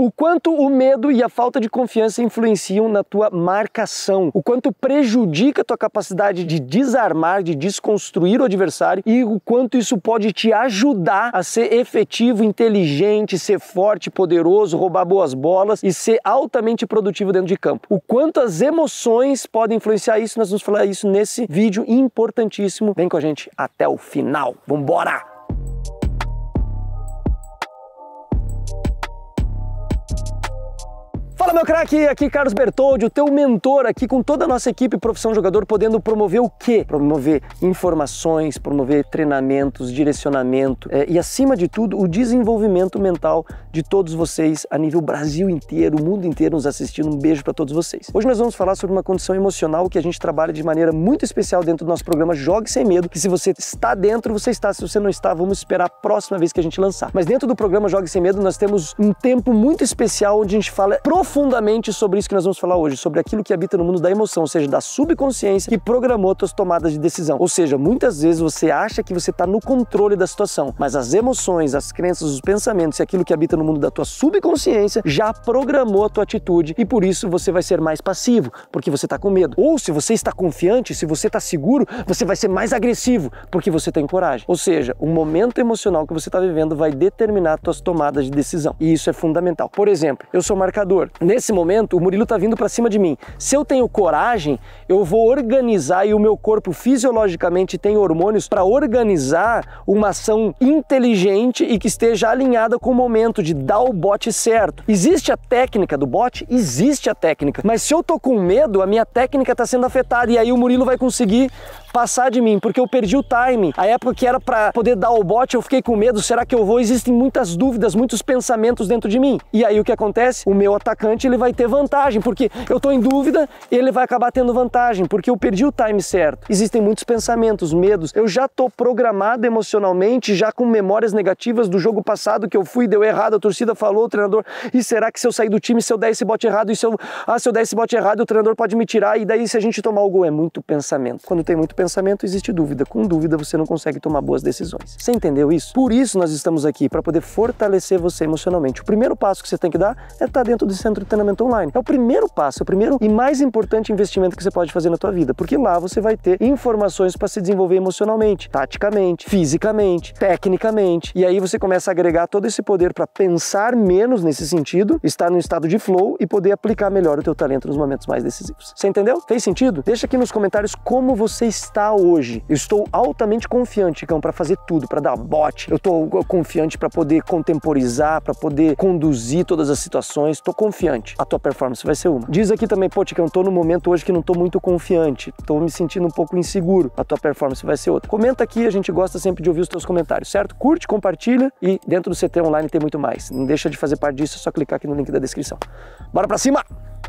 O quanto o medo e a falta de confiança influenciam na tua marcação, o quanto prejudica a tua capacidade de desarmar, de desconstruir o adversário e o quanto isso pode te ajudar a ser efetivo, inteligente, ser forte, poderoso, roubar boas bolas e ser altamente produtivo dentro de campo. O quanto as emoções podem influenciar isso, nós vamos falar isso nesse vídeo importantíssimo. Vem com a gente até o final. Vambora! Fala meu craque, aqui é Carlos Bertoldi, o teu mentor aqui com toda a nossa equipe Profissão Jogador, podendo promover o quê? Promover informações, promover treinamentos, direcionamento é, e acima de tudo o desenvolvimento mental de todos vocês a nível Brasil inteiro, mundo inteiro nos assistindo. Um beijo para todos vocês. Hoje nós vamos falar sobre uma condição emocional que a gente trabalha de maneira muito especial dentro do nosso programa Jogue Sem Medo, que se você está dentro, você está, se você não está, vamos esperar a próxima vez que a gente lançar. Mas dentro do programa Jogue Sem Medo, nós temos um tempo muito especial onde a gente fala profundamente profundamente sobre isso que nós vamos falar hoje, sobre aquilo que habita no mundo da emoção, ou seja, da subconsciência que programou suas tomadas de decisão. Ou seja, muitas vezes você acha que você está no controle da situação, mas as emoções, as crenças, os pensamentos e aquilo que habita no mundo da tua subconsciência já programou a tua atitude e por isso você vai ser mais passivo, porque você está com medo. Ou se você está confiante, se você está seguro, você vai ser mais agressivo, porque você tem coragem. Ou seja, o momento emocional que você está vivendo vai determinar as tuas tomadas de decisão. E isso é fundamental. Por exemplo, eu sou marcador nesse momento, o Murilo está vindo para cima de mim. Se eu tenho coragem, eu vou organizar e o meu corpo fisiologicamente tem hormônios para organizar uma ação inteligente e que esteja alinhada com o momento de dar o bote certo. Existe a técnica do bote? Existe a técnica. Mas se eu tô com medo, a minha técnica está sendo afetada e aí o Murilo vai conseguir passar de mim, porque eu perdi o time. A época que era para poder dar o bote, eu fiquei com medo, será que eu vou? Existem muitas dúvidas, muitos pensamentos dentro de mim. E aí o que acontece? O meu atacante, ele vai ter vantagem, porque eu tô em dúvida, ele vai acabar tendo vantagem, porque eu perdi o time certo. Existem muitos pensamentos, medos. Eu já tô programado emocionalmente, já com memórias negativas do jogo passado que eu fui, deu errado, a torcida falou, o treinador, e será que se eu sair do time, se eu der esse bote errado, e se eu, ah, se eu der esse bote errado, o treinador pode me tirar, e daí se a gente tomar o gol, é muito pensamento. Quando tem muito pensamento, existe dúvida. Com dúvida, você não consegue tomar boas decisões. Você entendeu isso? Por isso nós estamos aqui, para poder fortalecer você emocionalmente. O primeiro passo que você tem que dar é estar tá dentro do centro de treinamento online. É o primeiro passo, é o primeiro e mais importante investimento que você pode fazer na tua vida, porque lá você vai ter informações para se desenvolver emocionalmente, taticamente, fisicamente, tecnicamente. E aí você começa a agregar todo esse poder para pensar menos nesse sentido, estar num estado de flow e poder aplicar melhor o teu talento nos momentos mais decisivos. Você entendeu? Fez sentido? Deixa aqui nos comentários como vocês está hoje, eu estou altamente confiante, Cão, para fazer tudo, para dar bote. Eu estou confiante para poder contemporizar, para poder conduzir todas as situações. Estou confiante. A tua performance vai ser uma. Diz aqui também, pô, Ticão, Estou no momento hoje que não estou muito confiante. Estou me sentindo um pouco inseguro. A tua performance vai ser outra. Comenta aqui, a gente gosta sempre de ouvir os teus comentários, certo? Curte, compartilha e dentro do CT Online tem muito mais. Não deixa de fazer parte disso, é só clicar aqui no link da descrição. Bora para cima!